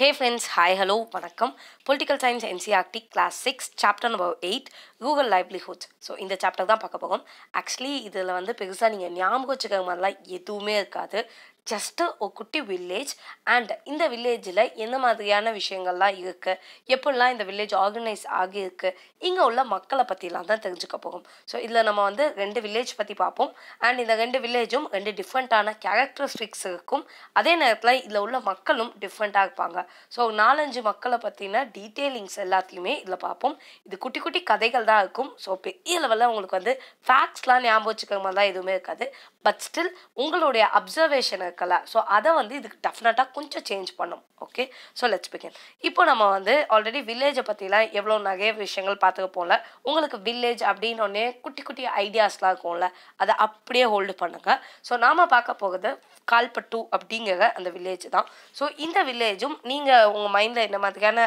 ஹே friends hi hello வணக்கம் political science NCERT class six chapter number eight Google livelihood so இந்த சாப்டர் தான் பார்க்க போகும் ஆக்சுவலி இதில் வந்து பெருசாக நீங்கள் ஞாபகம் வச்சுக்கிற மாதிரிலாம் எதுவுமே இருக்காது ஜஸ்ட்டு ஒரு குட்டி வில்லேஜ் அண்ட் இந்த வில்லேஜில் எந்த மாதிரியான விஷயங்கள்லாம் இருக்குது எப்படிலாம் இந்த வில்லேஜ் ஆர்கனைஸ் ஆகியிருக்கு இங்கே உள்ள மக்களை பற்றிலாம் தான் தெரிஞ்சுக்க போகும் ஸோ இதில் நம்ம வந்து ரெண்டு வில்லேஜ் பற்றி பார்ப்போம் அண்ட் இந்த ரெண்டு வில்லேஜும் ரெண்டு டிஃப்ரெண்ட்டான கேரக்டரிஸ்டிக்ஸ் இருக்கும் அதே நேரத்தில் இதில் உள்ள மக்களும் டிஃப்ரெண்ட்டாக இருப்பாங்க ஸோ நாலஞ்சு மக்களை பற்றின டீட்டெயிலிங்ஸ் எல்லாத்தையுமே இதில் பார்ப்போம் இது குட்டி குட்டி கதைகள் தான் இருக்கும் ஸோ பெரிய லெவலில் உங்களுக்கு வந்து ஃபேக்ட்ஸ்லாம் ஞாபகம் வச்சுக்கிற மாதிரி தான் எதுவுமே இருக்காது பட் ஸ்டில் உங்களுடைய அப்சர்வேஷன் இருக்கல ஸோ அதை வந்து இதுக்கு டெஃபினட்டாக கொஞ்சம் சேஞ்ச் பண்ணும் ஓகே ஸோ லெட்ஸ் பிகின் இப்போ நம்ம வந்து ஆல்ரெடி வில்லேஜை பற்றிலாம் எவ்வளோ நகைய விஷயங்கள் பார்த்துக்க போகல உங்களுக்கு வில்லேஜ் அப்படின்னோடனே குட்டி குட்டி ஐடியாஸ்லாம் இருக்கும்ல அதை அப்படியே ஹோல்டு பண்ணுங்கள் ஸோ நாம் பார்க்க போகிறது கால்பட்டு அப்படிங்கிற அந்த வில்லேஜ் தான் ஸோ இந்த வில்லேஜும் நீங்கள் உங்கள் மைண்டில் என்ன மாதிரியான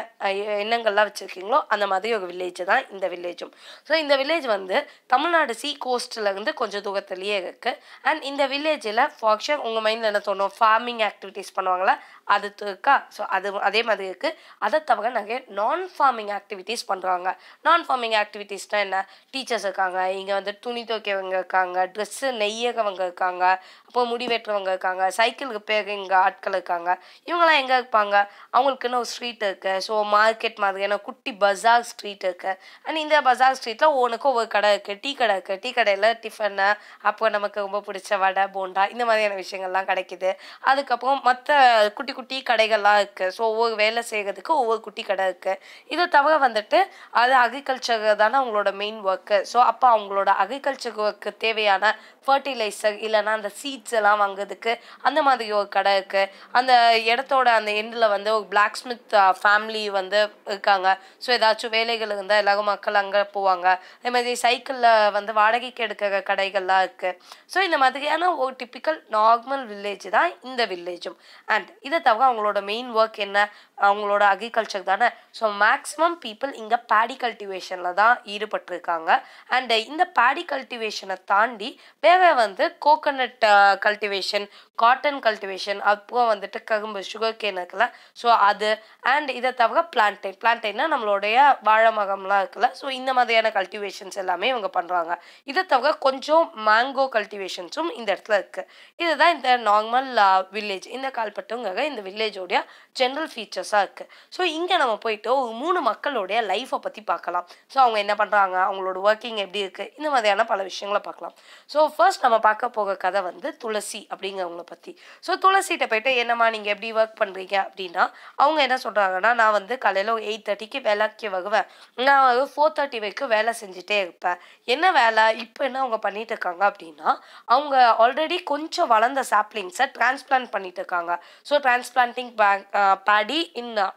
எண்ணங்கள்லாம் வச்சுருக்கீங்களோ அந்த மாதிரி ஒரு வில்லேஜ் தான் இந்த வில்லேஜும் ஸோ இந்த வில்லேஜ் வந்து தமிழ்நாடு சி கோஸ்டில் இருந்து கொஞ்சம் தூரத்துலேயே இருக்குது அண்ட் இந்த வில்லேஜில் ஃபாக்ஷர் உங்கள் மைண்டில் என்ன தோணும் ஃபார்மிங் ஆக்டிவிட்டீஸ் பண்ணுவாங்களா அது இருக்கா ஸோ அது அதே மாதிரி இருக்குது அதை தவிர நிறைய நான் ஃபார்மிங் ஆக்டிவிட்டீஸ் பண்ணுறாங்க நான் ஃபார்மிங் ஆக்டிவிட்டீஸ்னால் என்ன டீச்சர்ஸ் இருக்காங்க இங்கே வந்து துணி துவைக்கிறவங்க இருக்காங்க ட்ரெஸ்ஸு நெய்யறவங்க இருக்காங்க அப்போ முடி வெட்டுறவங்க இருக்காங்க சைக்கிள் இங்கே ஆட்கள் இருக்காங்க இவங்கெல்லாம் எங்கே இருப்பாங்க அவங்களுக்குன்னு ஒரு ஸ்ட்ரீட் இருக்குது ஸோ மார்க்கெட் மாதிரியான குட்டி பஜார் ஸ்ட்ரீட் இருக்குது அண்ட் இந்த பஜார் ஸ்ட்ரீட்டில் ஒவ்வொன்றுக்கும் ஒவ்வொரு கடை இருக்குது டீ கடை இருக்குது டீ கடையில் டிஃபனு அப்போ நமக்கு ரொம்ப பிடிச்ச வடை போண்டா இந்த மாதிரியான விஷயங்கள்லாம் கிடைக்கிது அதுக்கப்புறம் மற்ற குட்டி குட்டி கடைகள்லாம் இருக்குது ஸோ ஒவ்வொரு வேலை செய்கிறதுக்கு ஒவ்வொரு குட்டி கடை இருக்குது இதை தவிர வந்துட்டு அது அக்ரிகல்ச்சர் தானே அவங்களோட மெயின் ஒர்க்கு ஸோ அப்போ அவங்களோட அக்ரிகல்ச்சர் ஒர்க்கு தேவையான ஃபர்டிலைசர் இல்லைனா அந்த சீட்ஸ் எல்லாம் வாங்குறதுக்கு அந்த மாதிரி ஒரு கடை இருக்குது அந்த இடத்தோட அந்த எண்டில் வந்து ஒரு பிளாக் ஸ்மித் ஃபேமிலி வந்து இருக்காங்க ஸோ ஏதாச்சும் வேலைகள் இருந்தால் எல்லாரும் மக்கள் அங்கே போவாங்க அதே மாதிரி சைக்கிளில் வந்து வாடகைக்கு எடுக்கிற கடைகள்லாம் இருக்குது ஸோ இந்த மாதிரியான ஒரு டிப்பிக்கல் நார்மல் வில்லேஜ் தான் இந்த வில்லேஜும் அண்ட் இதை தவிர அவங்களோட மெயின் ஒர்க் என்ன அவங்களோட அக்ரிகல்ச்சர் தானே ஸோ மேக்ஸிமம் பீப்புள் இங்கே பேடி கல்டிவேஷனில் தான் ஈடுபட்டிருக்காங்க அண்டு இந்த பேடி கல்டிவேஷனை தாண்டி வேறு வந்து கோகனட் கல்டிவேஷன் காட்டன் கல்டிவேஷன் அப்போ வந்துட்டு கரும்பு சுகர் கேன் இருக்குல்ல ஸோ அது அண்ட் இதை தவிர பிளான்டைன் பிளான்டைன்னா நம்மளுடைய வாழை மகம்லாம் இருக்குல்ல ஸோ இந்த மாதிரியான கல்டிவேஷன்ஸ் எல்லாமே இவங்க பண்ணுறாங்க இதை தவிர கொஞ்சம் மேங்கோ கல்டிவேஷன்ஸும் இந்த இடத்துல இருக்குது இதுதான் இந்த நார்மல் வில்லேஜ் இந்த கால்பட்டுங்கிற இந்த வில்லேஜோடைய ஜென்ரல் ஃபீச்சர்ஸ் ஃபேமஸாக இருக்குது ஸோ இங்கே நம்ம போயிட்டு ஒரு மூணு மக்களுடைய லைஃப்பை பற்றி பார்க்கலாம் ஸோ அவங்க என்ன பண்ணுறாங்க அவங்களோட ஒர்க்கிங் எப்படி இருக்குது இந்த மாதிரியான பல விஷயங்களை பார்க்கலாம் ஸோ ஃபர்ஸ்ட் நம்ம பார்க்க போக கதை வந்து துளசி அப்படிங்கிறவங்கள பற்றி ஸோ துளசிகிட்ட போயிட்டு என்னம்மா நீங்கள் எப்படி ஒர்க் பண்ணுறீங்க அப்படின்னா அவங்க என்ன சொல்கிறாங்கன்னா நான் வந்து காலையில் எயிட் தேர்ட்டிக்கு வேலைக்கு வருவேன் நான் ஒரு ஃபோர் தேர்ட்டி வரைக்கும் வேலை செஞ்சுட்டே இருப்பேன் என்ன வேலை இப்போ என்ன அவங்க பண்ணிட்டு இருக்காங்க அப்படின்னா அவங்க ஆல்ரெடி கொஞ்சம் வளர்ந்த சாப்ளிங்ஸை டிரான்ஸ்பிளான்ட் பண்ணிட்டு இருக்காங்க so transplanting bank body in the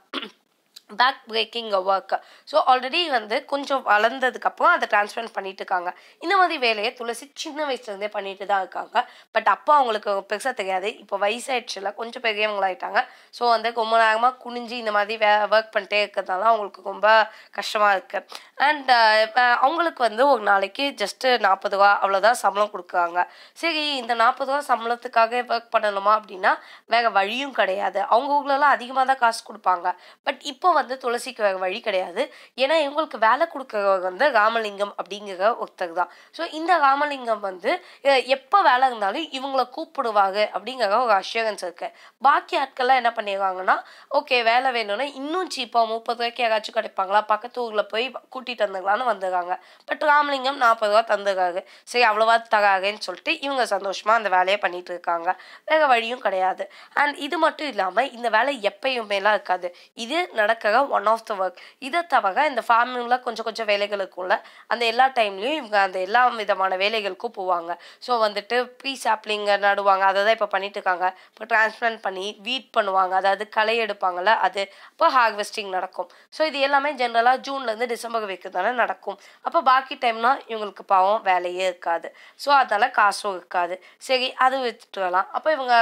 back breaking work so already வந்து கொஞ்சம் வளர்ந்ததுக்கப்புறம் அதை டிரான்ஸ்பிளான்ட் பண்ணிட்டு இருக்காங்க இந்த மாதிரி வேலையை துளசி சின்ன வயசுலேருந்தே பண்ணிட்டு தான் இருக்காங்க பட் அப்போ அவங்களுக்கு பெருசாக தெரியாது இப்போ வயசாயிடுச்சுல கொஞ்சம் பெரியவங்களாயிட்டாங்க ஸோ வந்து ரொம்ப நேரமாக குனிஞ்சு இந்த மாதிரி வே ஒர்க் பண்ணிட்டே இருக்கிறதுனால அவங்களுக்கு ரொம்ப கஷ்டமாக இருக்குது அண்ட் அவங்களுக்கு வந்து ஒரு நாளைக்கு ஜஸ்ட்டு நாற்பது ரூபா அவ்வளோதான் சம்பளம் கொடுக்குறாங்க சரி இந்த நாற்பது ரூபா சம்பளத்துக்காக ஒர்க் பண்ணணுமா அப்படின்னா வேறு வழியும் கிடையாது அவங்க ஊர்லலாம் அதிகமாக தான் காசு கொடுப்பாங்க பட் இப்போ வந்து துளசிக்கு வழி கிடையாது ஏன்னா இவங்களுக்கு வேலை கொடுக்கறவங்க வந்து ராமலிங்கம் அப்படிங்கிற ஒருத்தர் தான் ஸோ இந்த ராமலிங்கம் வந்து எப்போ வேலை இருந்தாலும் இவங்களை கூப்பிடுவாங்க அப்படிங்கிற ஒரு அஷ்யூரன்ஸ் இருக்கு பாக்கி ஆட்கள்லாம் என்ன பண்ணிடுவாங்கன்னா ஓகே வேலை வேணும்னா இன்னும் சீப்பாக முப்பது ரூபாய்க்கு யாராச்சும் கிடைப்பாங்களா பக்கத்து ஊரில் போய் கூட்டிகிட்டு வந்துடலான்னு வந்துடுறாங்க பட் ராமலிங்கம் நாற்பது ரூபா தந்துடுறாரு சரி அவ்வளோவா தராருன்னு சொல்லிட்டு இவங்க சந்தோஷமாக அந்த வேலையை பண்ணிட்டு இருக்காங்க வேறு வழியும் கிடையாது அண்ட் இது மட்டும் இல்லாமல் இந்த வேலை எப்பயுமேலாம் இருக்காது இது நடக்க அதுக்காக ஒன் ஆஃப் த ஒர்க் இதை தவிர இந்த ஃபார்மிங்கில் கொஞ்சம் கொஞ்சம் வேலைகளுக்குள்ள அந்த எல்லா டைம்லேயும் இவங்க அந்த எல்லா விதமான வேலைகளுக்கும் போவாங்க ஸோ வந்துட்டு ப்ரீ சாப்ளிங்கை நடுவாங்க அதை தான் இப்போ பண்ணிட்டு இருக்காங்க இப்போ டிரான்ஸ்பிளான்ட் பண்ணி வீட் பண்ணுவாங்க அதாவது களை எடுப்பாங்கள்ல அது இப்போ ஹார்வெஸ்டிங் நடக்கும் ஸோ இது எல்லாமே ஜென்ரலாக ஜூன்லேருந்து டிசம்பர் வைக்கிறது தானே நடக்கும் அப்போ பாக்கி டைம்னா இவங்களுக்கு பாவம் வேலையே இருக்காது ஸோ அதனால் காசும் இருக்காது சரி அது வித்துட்டு வரலாம் அப்போ இவங்க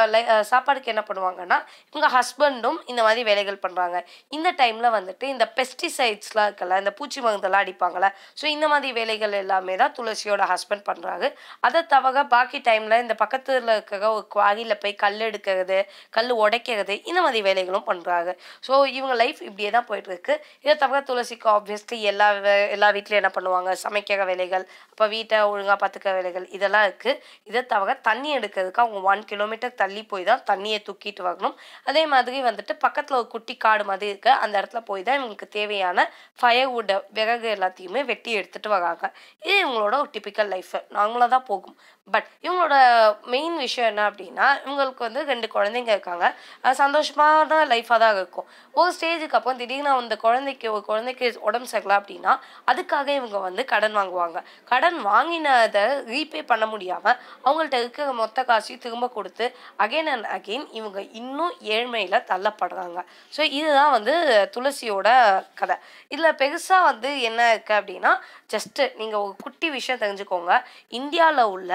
சாப்பாடுக்கு என்ன பண்ணுவாங்கன்னா இவங்க ஹஸ்பண்டும் இந்த மாதிரி வேலைகள் பண்ணுறாங்க இந்த டைம் டைமில் வந்துட்டு இந்த பெஸ்டிசைட்ஸ்லாம் இருக்கல இந்த பூச்சி மருந்தெல்லாம் அடிப்பாங்களே ஸோ இந்த மாதிரி வேலைகள் எல்லாமே தான் துளசியோட ஹஸ்பண்ட் பண்ணுறாரு அதை தவிர பாக்கி டைமில் இந்த பக்கத்தில் இருக்கிற ஒரு குவாரியில் போய் கல் எடுக்கிறது கல் உடைக்கிறது இந்த மாதிரி வேலைகளும் பண்ணுறாரு ஸோ இவங்க லைஃப் இப்படியே தான் போயிட்டுருக்கு இதை தவிர துளசிக்கு ஆப்வியஸ்லி எல்லா எல்லா வீட்லேயும் என்ன பண்ணுவாங்க சமைக்கிற வேலைகள் அப்போ வீட்டை ஒழுங்காக பார்த்துக்கிற வேலைகள் இதெல்லாம் இருக்குது இதை தவிர தண்ணி எடுக்கிறதுக்கு அவங்க ஒன் கிலோமீட்டர் தள்ளி போய் தான் தண்ணியை தூக்கிட்டு வரணும் அதே மாதிரி வந்துட்டு பக்கத்தில் ஒரு குட்டி காடு மாதிரி இருக்குது அந்த இடத்துல போய் தான் இவங்களுக்கு தேவையான ஃபயர்வுட்டை விறகு எல்லாத்தையுமே வெட்டி எடுத்துகிட்டு வராங்க இது இவங்களோட ஒரு டிப்பிக்கல் லைஃப் நார்மலாக தான் போகும் பட் இவங்களோட மெயின் விஷயம் என்ன அப்படின்னா இவங்களுக்கு வந்து ரெண்டு குழந்தைங்க இருக்காங்க சந்தோஷமான லைஃபாக தான் இருக்கும் ஒரு ஸ்டேஜுக்கு அப்புறம் திடீர்னு அந்த குழந்தைக்கு ஒரு குழந்தைக்கு உடம்பு சரியில்லை அப்படின்னா அதுக்காக இவங்க வந்து கடன் வாங்குவாங்க கடன் வாங்கினதை ரீபே பண்ண முடியாமல் அவங்கள்ட்ட இருக்கிற மொத்த காசையும் திரும்ப கொடுத்து அகெயின் அண்ட் அகெயின் இவங்க இன்னும் ஏழ்மையில் தள்ளப்படுறாங்க ஸோ இதுதான் வந்து துளசியோட கதை இதில் பெருசாக வந்து என்ன இருக்குது அப்படின்னா ஜஸ்ட்டு நீங்கள் ஒரு குட்டி விஷயம் தெரிஞ்சுக்கோங்க இந்தியாவில் உள்ள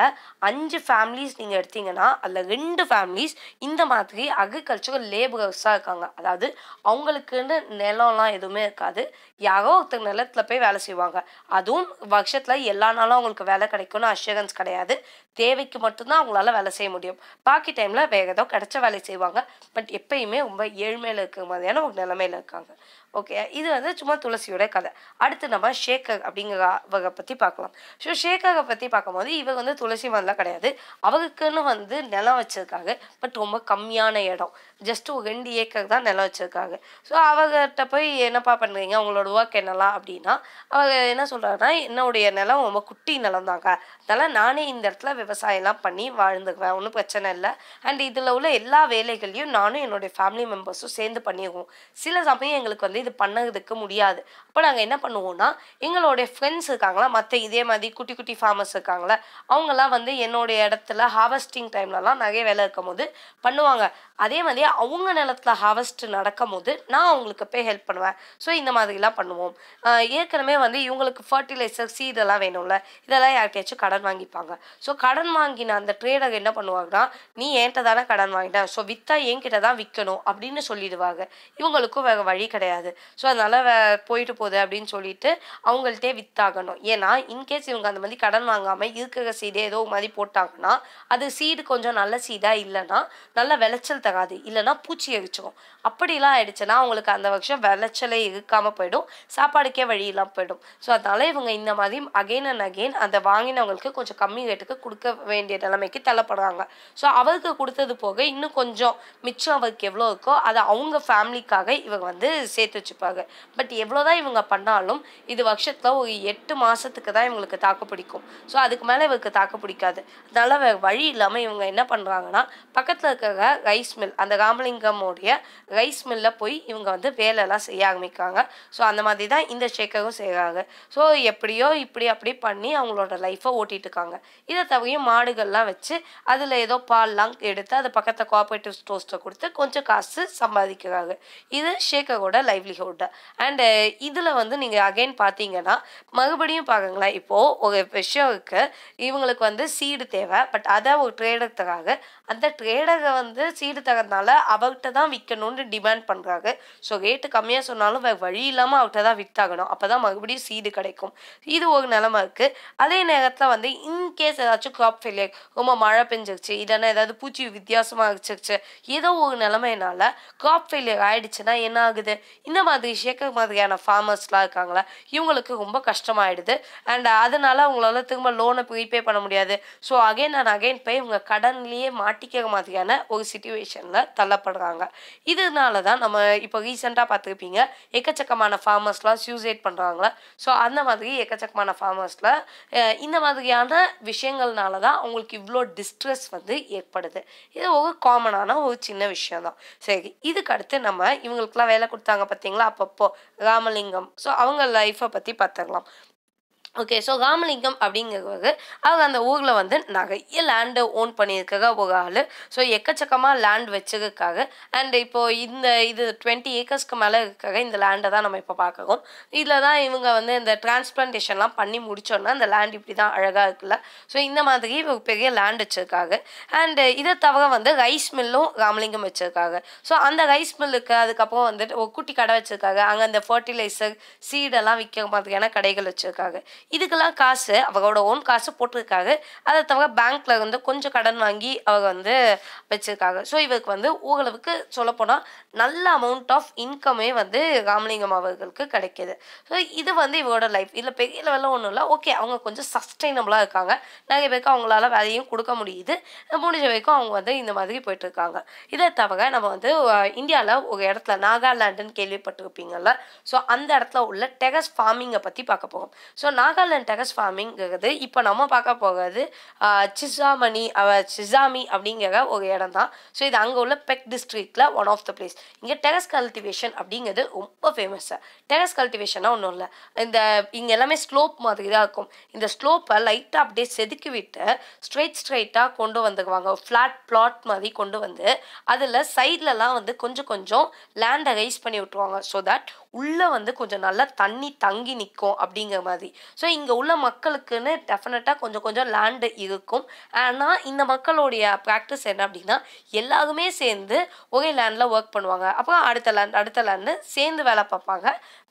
அஞ்சு ஃபேமிலிஸ் நீங்கள் எடுத்தீங்கன்னா அதில் ரெண்டு ஃபேமிலிஸ் இந்த மாதிரி அக்ரிகல்ச்சரல் லேபரர்ஸாக இருக்காங்க அதாவது அவங்களுக்குன்னு நிலம்லாம் எதுவுமே இருக்காது யாரோ ஒருத்தர் நிலத்தில் போய் வேலை செய்வாங்க அதுவும் வருஷத்தில் எல்லா நாளும் அவங்களுக்கு வேலை கிடைக்கும்னு அஷூரன்ஸ் கிடையாது தேவைக்கு மட்டும்தான் அவங்களால வேலை செய்ய முடியும் பாக்கி டைமில் வேறு ஏதோ கிடைச்ச வேலை செய்வாங்க பட் எப்பயுமே ரொம்ப ஏழ்மையில் இருக்கிற மாதிரியான ஒரு நிலைமையில் இருக்காங்க ஓகே இது வந்து சும்மா துளசியோட கதை அடுத்து நம்ம ஷேகர் அவரை பற்றி பார்க்கலாம் ஸோ ஷேகரை பற்றி பார்க்கும்போது இவர் வந்து துளசி மரம்லாம் கிடையாது அவருக்குன்னு வந்து நிலம் வச்சுருக்காங்க பட் ரொம்ப கம்மியான இடம் ஜஸ்ட் ஒரு ரெண்டு ஏக்கர் தான் நிலம் வச்சுருக்காங்க ஸோ அவர்கிட்ட போய் என்னப்பா பண்ணுறீங்க அவங்களோட உருவாக்க என்னலாம் அப்படின்னா அவங்க என்ன சொல்கிறாங்கன்னா என்னுடைய நிலம் ரொம்ப குட்டி நிலம் தாங்க அதனால் நானே இந்த இடத்துல விவசாயம்லாம் பண்ணி வாழ்ந்துக்குவேன் ஒன்றும் பிரச்சனை இல்லை அண்ட் இதில் உள்ள எல்லா வேலைகளையும் நானும் என்னுடைய ஃபேமிலி மெம்பர்ஸும் சேர்ந்து பண்ணிடுவோம் சில சமயம் எங்களுக்கு வந்து இது பண்ணதுக்கு முடியாது அப்போ நாங்கள் என்ன பண்ணுவோம்னா எங்களுடைய ஃப்ரெண்ட்ஸ் இருக்காங்களா மற்ற இதே மாதிரி குட்டி குட்டி ஃபார்மர்ஸ் இருக்காங்களா அவங்களாம் வந்து என்னுடைய இடத்துல ஹார்வெஸ்டிங் டைம்லலாம் நிறைய வேலை இருக்கும் போது பண்ணுவாங்க அதே மாதிரி அவங்க நிலத்தில் ஹார்வெஸ்ட் நடக்கும் போது நான் அவங்களுக்கு போய் ஹெல்ப் பண்ணுவேன் ஸோ இந்த மாதிரிலாம் பண்ணுவோம் ஏற்கனவே வந்து இவங்களுக்கு ஃபர்டிலைசர் சீடெல்லாம் வேணும்ல இதெல்லாம் யார்கிட்டயாச்சும் கடன் வாங்கிப்பாங்க ஸோ கடன் வாங்கின அந்த ட்ரேடர் என்ன பண்ணுவாங்கன்னா நீ என்கிட்ட தானே கடன் வாங்கிட்ட ஸோ வித்தா என்கிட்ட தான் விற்கணும் அப்படின்னு சொல்லிடுவாங்க இவங்களுக்கும் வேறு வழி கிடையாது ஸோ அதனால் வே போயிட்டு போகுது அப்படின்னு சொல்லிட்டு அவங்கள்ட்டே வித்தாகணும் ஏன்னா இன்கேஸ் இவங்க அந்த மாதிரி கடன் வாங்காமல் இருக்கிற சீடே ஏதோ மாதிரி போட்டாங்கன்னா அது சீடு கொஞ்சம் நல்ல சீடாக இல்லைன்னா நல்ல விளைச்சல் தராது இல்லைன்னா பூச்சி எரிச்சிடும் அப்படிலாம் ஆயிடுச்சுன்னா அவங்களுக்கு அந்த வருஷம் விளைச்சலே இருக்காமல் போயிடும் சாப்பாடுக்கே வழியெல்லாம் போயிடும் ஸோ அதனால் இவங்க இந்த மாதிரி அகெயின் அண்ட் அகெயின் அதை வாங்கினவங்களுக்கு கொஞ்சம் கம்மி ரேட்டுக்கு கொடுக்க வேண்டிய நிலைமைக்கு தள்ளப்படுறாங்க ஸோ அவருக்கு கொடுத்தது போக இன்னும் கொஞ்சம் மிச்சம் அவருக்கு எவ்வளோ இருக்கோ அதை அவங்க ஃபேமிலிக்காக இவங்க வந்து சேர்த்து வச்சுப்பாங்க பட் எவ்வளோ தான் இவங்க பண்ணாலும் இது வருஷத்தில் ஒரு எட்டு மாதத்துக்கு தான் இவங்களுக்கு தாக்கு பிடிக்கும் ஸோ அதுக்கு மேலே இவருக்கு தாக்கு பிடிக்காது அதனால் வழி இல்லாமல் இவங்க என்ன பண்ணுறாங்கன்னா பக்கத்தில் இருக்கிற ரைஸ் மில் அந்த ராமலிங்கமுடைய ரைஸ் மில்லில் போய் இவங்க வந்து வேலைலாம் செய்ய ஆரம்பிக்காங்க ஸோ அந்த மாதிரி தான் இந்த ஷேக்கரும் செய்கிறாங்க ஸோ எப்படியோ இப்படி அப்படி பண்ணி அவங்களோட லைஃப்பை ஓட்டிகிட்டு இருக்காங்க இதை தவிரையும் மாடுகள்லாம் வச்சு அதில் ஏதோ பால்லாம் எடுத்து அதை பக்கத்தில் கோஆப்ரேட்டிவ் ஸ்டோர்ஸில் கொடுத்து கொஞ்சம் காசு சம்பாதிக்கிறாங்க இது ஷேக்கரோட லைவ்லிஹுட் அண்டு இதில் வந்து நீங்கள் அகைன் பார்த்தீங்கன்னா மறுபடியும் பாருங்களேன் இப்போது ஒரு விஷயம் இருக்குது இவங்களுக்கு வந்து சீடு தேவை பட் அதை ஒரு ட்ரேடர் தராங்க அந்த ட்ரேடரை வந்து சீடு தரதுனால அவர்கிட்ட தான் விற்கணும்னு டிமாண்ட் பண்ணுறாங்க ஸோ ரேட்டு கம்மியாக சொன்னாலும் வழி இல்லாமல் அவர்கிட்ட தான் விற்றாகணும் அப்போ தான் மறுபடியும் சீடு கிடைக்கும் இது ஒரு நிலமை இருக்குது அதே நேரத்தில் வந்து இன்கேஸ் ஏதாச்சும் க்ராப் ஃபெயிலியர் ரொம்ப மழை பெஞ்சிருச்சு இல்லைன்னா ஏதாவது பூச்சி வித்தியாசமாக இருந்துருச்சு ஏதோ ஒரு நிலமையினால க்ராப் ஃபெயிலியர் ஆகிடுச்சுன்னா என்ன ஆகுது இந்த மாதிரி ஷேக்கர் மாதிரியான ஃபார்மர்ஸ்லாம் இருக்காங்களா இவங்களுக்கு ரொம்ப கஷ்டமாயிடுது அண்ட் அதனால அவங்களால திரும்ப லோனை ப்ரீபே பண்ண முடியாது ஸோ அகைன் அண்ட் அகைன் போய் இவங்க கடன்லேயே மாட்டிக்கிற மாதிரியான ஒரு சுச்சுவேஷனில் தள்ளப்படுறாங்க இதனால தான் நம்ம இப்போ ரீசெண்டாக பார்த்துருப்பீங்க எக்கச்சக்கமான ஃபார்மர்ஸ்லாம் சூசைட் பண்ணுறாங்களே ஸோ அந்த மாதிரி எக்கச்சக்கமான ஃபார்மர்ஸில் இந்த மாதிரியான விஷயங்கள்னால தான் அவங்களுக்கு இவ்வளோ டிஸ்ட்ரெஸ் வந்து ஏற்படுது இது ஒரு காமனான ஒரு சின்ன விஷயம் தான் சரி இதுக்கு அடுத்து நம்ம இவங்களுக்குலாம் வேலை கொடுத்தாங்க பார்த்தீங்களா அப்பப்போ ராமலிங்கம் ஸோ அவங்க லைஃப்பை பற்றி பார்த்துக்கலாம் ஓகே ஸோ ராமலிங்கம் அப்படிங்கிறவர் அவர் அந்த ஊரில் வந்து நிறைய லேண்டை ஓன் பண்ணியிருக்காங்க ஒரு ஆள் ஸோ எக்கச்சக்கமாக லேண்ட் வச்சுருக்காரு அண்ட் இப்போது இந்த இது டுவெண்ட்டி ஏக்கர்ஸ்க்கு மேலே இருக்காங்க இந்த லேண்டை தான் நம்ம இப்போ பார்க்குறோம் இதில் தான் இவங்க வந்து இந்த டிரான்ஸ்பிளான்டேஷன்லாம் பண்ணி முடிச்சோன்னா அந்த லேண்ட் இப்படி தான் அழகாக இருக்குல்ல ஸோ இந்த மாதிரி ஒரு பெரிய லேண்ட் வச்சுருக்காங்க அண்டு இதை தவிர வந்து ரைஸ் மில்லும் ராமலிங்கம் வச்சுருக்காங்க ஸோ அந்த ரைஸ் மில்லுக்கு அதுக்கப்புறம் வந்துட்டு ஒரு குட்டி கடை வச்சுருக்காங்க அங்கே அந்த ஃபர்டிலைசர் சீடெல்லாம் விற்கிற மாதிரியான கடைகள் வச்சுருக்காங்க இதுக்கெல்லாம் காசு அவங்களோட ஓன் காசு போட்டிருக்காங்க அதை தவிர பேங்க்கில் வந்து கொஞ்சம் கடன் வாங்கி அவங்க வந்து வச்சுருக்காங்க ஸோ இவருக்கு வந்து ஓரளவுக்கு சொல்லப்போனால் நல்ல அமௌண்ட் ஆஃப் இன்கமே வந்து ராமலிங்கம் அவர்களுக்கு கிடைக்கிது ஸோ இது வந்து இவரோட லைஃப் இதில் பெரிய லெவலில் ஒன்றும் இல்லை ஓகே அவங்க கொஞ்சம் சஸ்டைனபிளாக இருக்காங்க நிறைய பேருக்கு அவங்களால வேலையும் கொடுக்க முடியுது முடிஞ்ச வரைக்கும் அவங்க வந்து இந்த மாதிரி போயிட்டுருக்காங்க இதை தவிர நம்ம வந்து இந்தியாவில் ஒரு இடத்துல நாகாலாண்டுன்னு கேள்விப்பட்டிருப்பீங்கல்ல ஸோ அந்த இடத்துல உள்ள டெரஸ் ஃபார்மிங்கை பற்றி பார்க்க போகும் ஸோ நான் நாகாலாந்து டெரஸ் ஃபார்மிங்கிறது இப்போ நம்ம பார்க்க போகிறது சிசாமணி அவ சிசாமி அப்படிங்கிற ஒரு இடம் தான் ஸோ இது அங்கே உள்ள பெக் டிஸ்ட்ரிக்டில் ஒன் ஆஃப் த பிளேஸ் இங்கே டெரஸ் கல்டிவேஷன் அப்படிங்கிறது ரொம்ப ஃபேமஸ்ஸு டெரஸ் கல்டிவேஷனாக ஒன்றும் இல்லை இந்த இங்கே எல்லாமே ஸ்லோப் மாதிரி தான் இருக்கும் இந்த ஸ்லோப்பை லைட்டாக அப்படியே செதுக்கி விட்டு ஸ்ட்ரெயிட் ஸ்ட்ரெயிட்டாக கொண்டு வந்துக்குவாங்க ஃப்ளாட் பிளாட் மாதிரி கொண்டு வந்து அதில் சைட்லலாம் வந்து கொஞ்சம் கொஞ்சம் லேண்டை ரைஸ் பண்ணி விட்டுருவாங்க ஸோ தட் உள்ளே வந்து கொஞ்சம் நல்லா தண்ணி தங்கி நிற்கும் அப்படிங்கிற மாதிரி ஸோ இங்கே உள்ள மக்களுக்குன்னு டெஃபினட்டாக கொஞ்சம் கொஞ்சம் லேண்டு இருக்கும் ஆனால் இந்த மக்களுடைய ப்ராக்டிஸ் என்ன அப்படின்னா எல்லாருமே சேர்ந்து ஒரே லேண்டில் ஒர்க் பண்ணுவாங்க அப்புறம் அடுத்த லேண்ட் அடுத்த லேண்டு சேர்ந்து வேலை பார்ப்பாங்க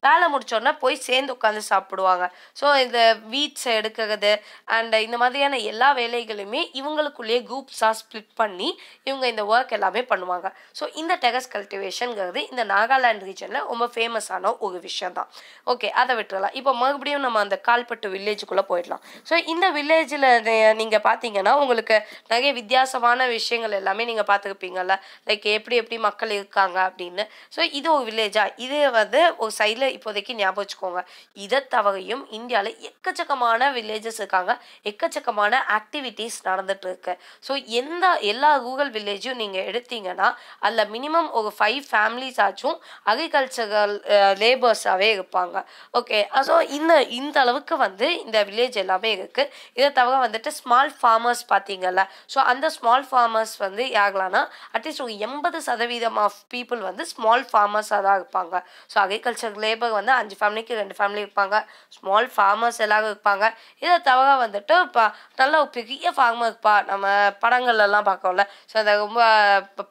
வேலை முடிச்சோடனே போய் சேர்ந்து உட்காந்து சாப்பிடுவாங்க ஸோ இந்த வீட்ஸை எடுக்கிறது அண்ட் இந்த மாதிரியான எல்லா வேலைகளுமே இவங்களுக்குள்ளேயே குரூப்ஸாக ஸ்ப்ளிட் பண்ணி இவங்க இந்த ஒர்க் எல்லாமே பண்ணுவாங்க ஸோ இந்த டெகஸ் கல்டிவேஷனுங்கிறது இந்த நாகாலாந்து ரீஜனில் ரொம்ப ஃபேமஸான ஒரு விஷயம் தான் ஓகே அதை விட்டுடலாம் இப்போ மறுபடியும் நம்ம அந்த கால்பட்டு வில்லேஜுக்குள்ளே போயிடலாம் ஸோ இந்த வில்லேஜில் நீங்கள் பார்த்தீங்கன்னா உங்களுக்கு நிறைய வித்தியாசமான விஷயங்கள் எல்லாமே நீங்கள் பார்த்துருப்பீங்கள்ல லைக் எப்படி எப்படி மக்கள் இருக்காங்க அப்படின்னு ஸோ இது ஒரு வில்லேஜாக இது வந்து ஒரு சைடில் இப்போதைக்கு ஞாபகம் வச்சுக்கோங்க இதை தவகையும் இந்தியாவில் எக்கச்சக்கமான வில்லேஜஸ் இருக்காங்க எக்கச்சக்கமான ஆக்டிவிட்டீஸ் நடந்துட்டு இருக்கு ஸோ எந்த எல்லா கூகுள் வில்லேஜும் நீங்கள் எடுத்தீங்கன்னா அதில் மினிமம் ஒரு ஃபைவ் ஃபேமிலிஸ் ஆச்சும் அக்ரிகல்ச்சரல் லேபர்ஸாகவே இருப்பாங்க ஓகே ஸோ இந்த இந்த அளவுக்கு வந்து இந்த வில்லேஜ் எல்லாமே இருக்குது இதை தவிர வந்துட்டு ஸ்மால் ஃபார்மர்ஸ் பார்த்தீங்கல்ல ஸோ அந்த ஸ்மால் ஃபார்மர்ஸ் வந்து யாகலான்னா அட்லீஸ்ட் ஒரு எண்பது சதவீதம் ஆஃப் பீப்புள் வந்து ஸ்மால் ஃபார்மர்ஸாக தான் இருப்பாங்க ஸோ அக்ரிகல்ச்சர் லேபர் லேபர் வந்து அஞ்சு ஃபேமிலிக்கு ரெண்டு ஃபேமிலி இருப்பாங்க ஸ்மால் ஃபார்மர்ஸ் எல்லாரும் இருப்பாங்க இதை தவிர வந்துட்டு இப்போ நல்ல ஒரு பெரிய ஃபார்மர் இருப்பா நம்ம படங்கள்லாம் பார்க்கோம்ல ஸோ அந்த ரொம்ப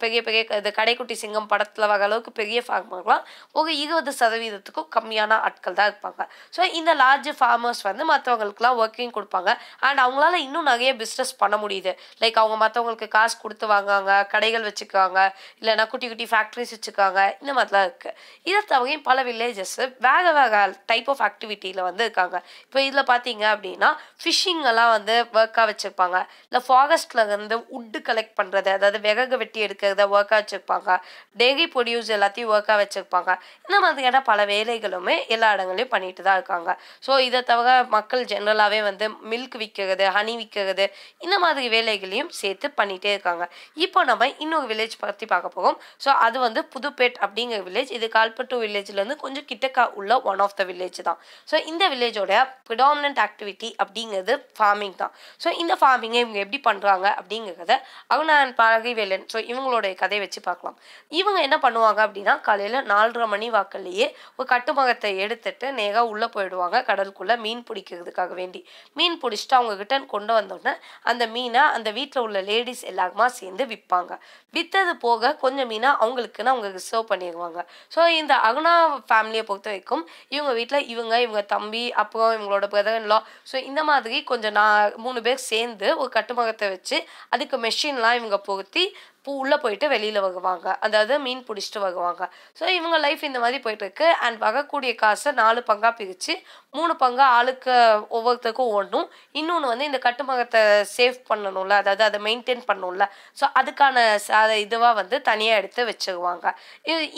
பெரிய பெரிய இது கடைக்குட்டி சிங்கம் படத்தில் வர அளவுக்கு பெரிய ஃபார்மர்லாம் ஒரு இருபது சதவீதத்துக்கும் கம்மியான ஆட்கள் தான் இருப்பாங்க ஸோ இந்த லார்ஜ் ஃபார்மர்ஸ் வந்து மற்றவங்களுக்குலாம் ஒர்க்கிங் கொடுப்பாங்க அண்ட் அவங்களால இன்னும் நிறைய பிஸ்னஸ் பண்ண முடியுது லைக் அவங்க மற்றவங்களுக்கு காசு கொடுத்து வாங்குவாங்க கடைகள் வச்சுக்குவாங்க இல்லைன்னா குட்டி குட்டி ஃபேக்ட்ரிஸ் வச்சுக்காங்க இந்த மாதிரிலாம் இருக்குது இதை தவிர பல வில்லேஜஸ் ஸ்டூடெண்ட்ஸு வேறு வேறு டைப் ஆஃப் ஆக்டிவிட்டியில் வந்து இருக்காங்க இப்போ இதில் பார்த்தீங்க அப்படின்னா ஃபிஷிங்கெல்லாம் வந்து ஒர்க்காக வச்சுருப்பாங்க இல்லை ஃபாரஸ்ட்டில் வந்து உட்டு கலெக்ட் பண்ணுறது அதாவது விறகு வெட்டி எடுக்கிறத ஒர்க்காக வச்சுருப்பாங்க டெய்லி ப்ரொடியூஸ் எல்லாத்தையும் ஒர்க்காக வச்சுருப்பாங்க இந்த மாதிரியான பல வேலைகளுமே எல்லா இடங்களையும் பண்ணிட்டு தான் இருக்காங்க ஸோ இதை தவிர மக்கள் ஜென்ரலாகவே வந்து மில்க் விற்கிறது ஹனி விற்கிறது இந்த மாதிரி வேலைகளையும் சேர்த்து பண்ணிகிட்டே இருக்காங்க இப்போ நம்ம இன்னொரு வில்லேஜ் பற்றி பார்க்க போகிறோம் ஸோ அது வந்து புதுப்பேட் அப்படிங்கிற வில்லேஜ் இது கால்பட்டு வில்லேஜ்லேருந்து கொஞ்சம் கிட்ட கிட்டக்க உள்ள ஒன் ஆஃப் த வில்லேஜ் தான் ஸோ இந்த வில்லேஜோட ப்ரிடாமினன்ட் ஆக்டிவிட்டி அப்படிங்கிறது ஃபார்மிங் தான் ஸோ இந்த ஃபார்மிங்கை இவங்க எப்படி பண்ணுறாங்க அப்படிங்கிறத அவுனா அண்ட் பாரகிவேலன் ஸோ இவங்களுடைய கதையை வச்சு பார்க்கலாம் இவங்க என்ன பண்ணுவாங்க அப்படின்னா காலையில் நாலரை மணி வாக்கிலேயே ஒரு கட்டுமகத்தை எடுத்துட்டு நேராக உள்ளே போயிடுவாங்க கடலுக்குள்ளே மீன் பிடிக்கிறதுக்காக வேண்டி மீன் பிடிச்சிட்டு அவங்க கிட்ட கொண்டு வந்தோடனே அந்த மீனை அந்த வீட்டில் உள்ள லேடிஸ் எல்லாருமா சேர்ந்து விற்பாங்க விற்றது போக கொஞ்சம் மீனாக அவங்களுக்குன்னு அவங்க ரிசர்வ் பண்ணிடுவாங்க ஸோ இந்த அகுணா ஃபேமிலியை பொறுத்த வரைக்கும் இவங்க வீட்டில் இவங்க இவங்க தம்பி அப்புறம் இவங்களோட பிரதர்ன்லாம் ஸோ இந்த மாதிரி கொஞ்சம் நான் மூணு பேர் சேர்ந்து ஒரு கட்டுமரத்தை வச்சு அதுக்கு மெஷின்லாம் இவங்க பொருத்தி பூ உள்ளே போயிட்டு வெளியில் வகுவாங்க அதாவது மீன் பிடிச்சிட்டு வகுவாங்க ஸோ இவங்க லைஃப் இந்த மாதிரி போயிட்டுருக்கு அண்ட் வகக்கூடிய காசை நாலு பங்காக பிரித்து மூணு பங்காக ஆளுக்கு ஒவ்வொருத்தருக்கும் ஒன்றும் இன்னொன்று வந்து இந்த கட்டுமரத்தை சேவ் பண்ணணும்ல அதாவது அதை மெயின்டைன் பண்ணணும்ல ஸோ அதுக்கான அதை இதுவாக வந்து தனியாக எடுத்து வச்சுக்குவாங்க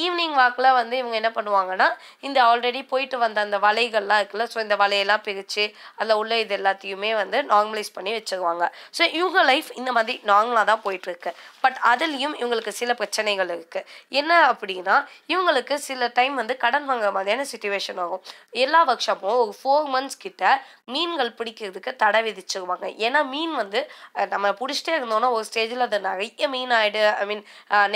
ஈவினிங் வாக்கில் வந்து இவங்க என்ன பண்ணுவாங்கன்னா இந்த ஆல்ரெடி போயிட்டு வந்த அந்த வலைகள்லாம் இருக்குல்ல ஸோ இந்த வலையெல்லாம் பிரித்து அதில் உள்ள இது எல்லாத்தையுமே வந்து நார்மலைஸ் பண்ணி வச்சுக்குவாங்க ஸோ இவங்க லைஃப் இந்த மாதிரி நார்மலாக தான் போயிட்டுருக்கு பட் அது அதுலேயும் இவங்களுக்கு சில பிரச்சனைகள் இருக்குது என்ன அப்படின்னா இவங்களுக்கு சில டைம் வந்து கடன் வாங்குற மாதிரியான சுச்சுவேஷன் ஆகும் எல்லா ஒர்க் ஷாப்பும் ஒரு ஃபோர் மந்த்ஸ் கிட்ட மீன்கள் பிடிக்கிறதுக்கு தடை விதிச்சுருவாங்க ஏன்னா மீன் வந்து நம்ம பிடிச்சிட்டே இருந்தோம்னா ஒரு ஸ்டேஜில் அது நிறைய மீன் ஆகிடு ஐ மீன்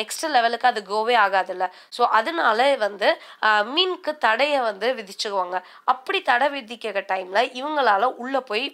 நெக்ஸ்ட் லெவலுக்கு அது கோவே ஆகாதுல்ல ஸோ அதனால வந்து மீனுக்கு தடையை வந்து விதிச்சுக்குவாங்க அப்படி தடை விதிக்கிற டைமில் இவங்களால் உள்ளே போய்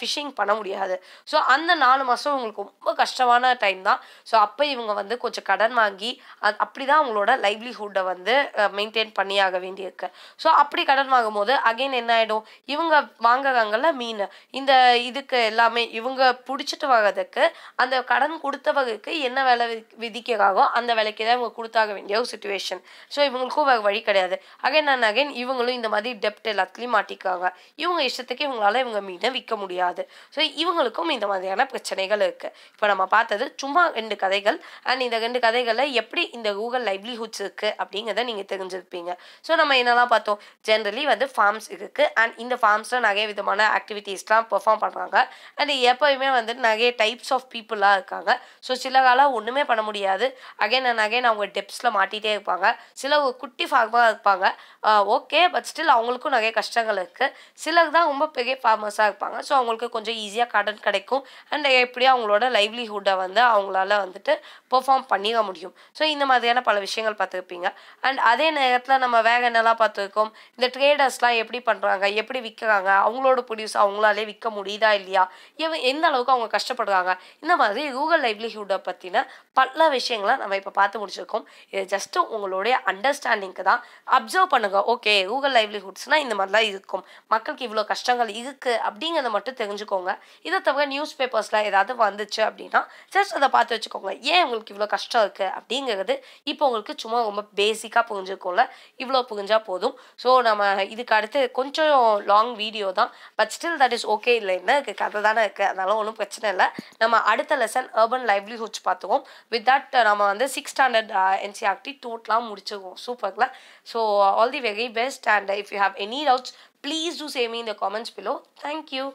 ஃபிஷிங் பண்ண முடியாது ஸோ அந்த நாலு மாதம் இவங்களுக்கு ரொம்ப கஷ்டமான டைம் தான் ஸோ அப்போ அப்போ இவங்க வந்து கொஞ்சம் கடன் வாங்கி அது அப்படி தான் அவங்களோட லைவ்லிஹுட்டை வந்து மெயின்டைன் பண்ணியாக வேண்டியிருக்கு ஸோ அப்படி கடன் வாங்கும் போது அகைன் என்ன ஆகிடும் இவங்க வாங்குறாங்கல்ல மீன் இந்த இதுக்கு எல்லாமே இவங்க பிடிச்சிட்டு வாங்கிறதுக்கு அந்த கடன் கொடுத்தவருக்கு என்ன விலை விதிக்கிறாகோ அந்த விலைக்கு தான் இவங்க கொடுத்தாக வேண்டிய ஒரு சுச்சுவேஷன் ஸோ இவங்களுக்கும் வேறு வழி கிடையாது அகைன் அண்ட் அகைன் இவங்களும் இந்த மாதிரி டெப்ட் எல்லாத்துலேயும் மாட்டிக்காங்க இவங்க இஷ்டத்துக்கு இவங்களால இவங்க மீனை விற்க முடியாது ஸோ இவங்களுக்கும் இந்த மாதிரியான பிரச்சனைகள் இருக்குது இப்போ நம்ம பார்த்தது சும்மா ரெண்டு கதைகள் கதைகள் அண்ட் இந்த ரெண்டு கதைகளை எப்படி இந்த ரூரல் லைவ்லிஹுட்ஸ் இருக்குது அப்படிங்கிறத நீங்கள் தெரிஞ்சிருப்பீங்க ஸோ நம்ம என்னெல்லாம் பார்த்தோம் ஜென்ரலி வந்து ஃபார்ம்ஸ் இருக்குது அண்ட் இந்த ஃபார்ம்ஸில் நிறைய விதமான ஆக்டிவிட்டீஸ்லாம் பெர்ஃபார்ம் பண்ணுறாங்க அண்ட் எப்போயுமே வந்து நிறைய டைப்ஸ் ஆஃப் பீப்புளாக இருக்காங்க ஸோ சில காலம் ஒன்றுமே பண்ண முடியாது அகைன் அண்ட் அகைன் அவங்க டெப்ஸில் மாட்டிகிட்டே இருப்பாங்க சில குட்டி ஃபார்மாக இருப்பாங்க ஓகே பட் ஸ்டில் அவங்களுக்கும் நிறைய கஷ்டங்கள் இருக்குது சிலர் தான் ரொம்ப பெரிய ஃபார்மர்ஸாக இருப்பாங்க ஸோ அவங்களுக்கு கொஞ்சம் ஈஸியாக கடன் கிடைக்கும் அண்ட் எப்படியும் அவங்களோட லைவ்லிஹுட்டை வந்து அவங்களால வந்துட்டு பெர்ஃபார்ம் பண்ணிட முடியும் ஸோ இந்த மாதிரியான பல விஷயங்கள் பார்த்துருப்பீங்க அண்ட் அதே நேரத்தில் நம்ம வேக என்னெல்லாம் பார்த்துருக்கோம் இந்த ட்ரேடர்ஸ்லாம் எப்படி பண்ணுறாங்க எப்படி விற்கிறாங்க அவங்களோட ப்ரொடியூஸ் அவங்களாலே விற்க முடியுதா இல்லையா எவ் எந்த அளவுக்கு அவங்க கஷ்டப்படுறாங்க இந்த மாதிரி கூகுள் லைவ்லிஹுட்டை பற்றின பல விஷயங்களை நம்ம இப்போ பார்த்து முடிச்சிருக்கோம் இது ஜஸ்ட்டு உங்களுடைய அண்டர்ஸ்டாண்டிங்க்கு தான் அப்சர்வ் பண்ணுங்க ஓகே கூகுள் லைவ்லிஹுட்ஸ்னால் இந்த மாதிரிலாம் இருக்கும் மக்களுக்கு இவ்வளோ கஷ்டங்கள் இருக்குது அப்படிங்கிறத மட்டும் தெரிஞ்சுக்கோங்க இதை தவிர நியூஸ் பேப்பர்ஸ்லாம் ஏதாவது வந்துச்சு அப்படின்னா ஜஸ்ட் அதை பார்த்து வச்சுக்கோங்க ஏன் உங்களுக்கு இவ்வளோ கஷ்டம் இருக்குது அப்படிங்கிறது இப்போ உங்களுக்கு சும்மா ரொம்ப பேசிக்காக புரிஞ்சுக்கோல இவ்வளோ புரிஞ்சால் போதும் ஸோ நம்ம இதுக்கு அடுத்து கொஞ்சம் லாங் வீடியோ தான் but still that is okay இல்லை என்ன இருக்குது கதை தானே இருக்குது அதனால ஒன்றும் பிரச்சனை இல்லை நம்ம அடுத்த லெசன் அர்பன் லைவ்லிஹுட்ஸ் பார்த்துக்கோம் வித் தட் நம்ம வந்து சிக்ஸ் ஸ்டாண்டர்ட் என்சிஆர்டி டோட்டலாக முடிச்சுக்குவோம் சூப்பர்ல so all the very best and if you have any doubts please do save me இந்த காமெண்ட்ஸ் பிலோ தேங்க்யூ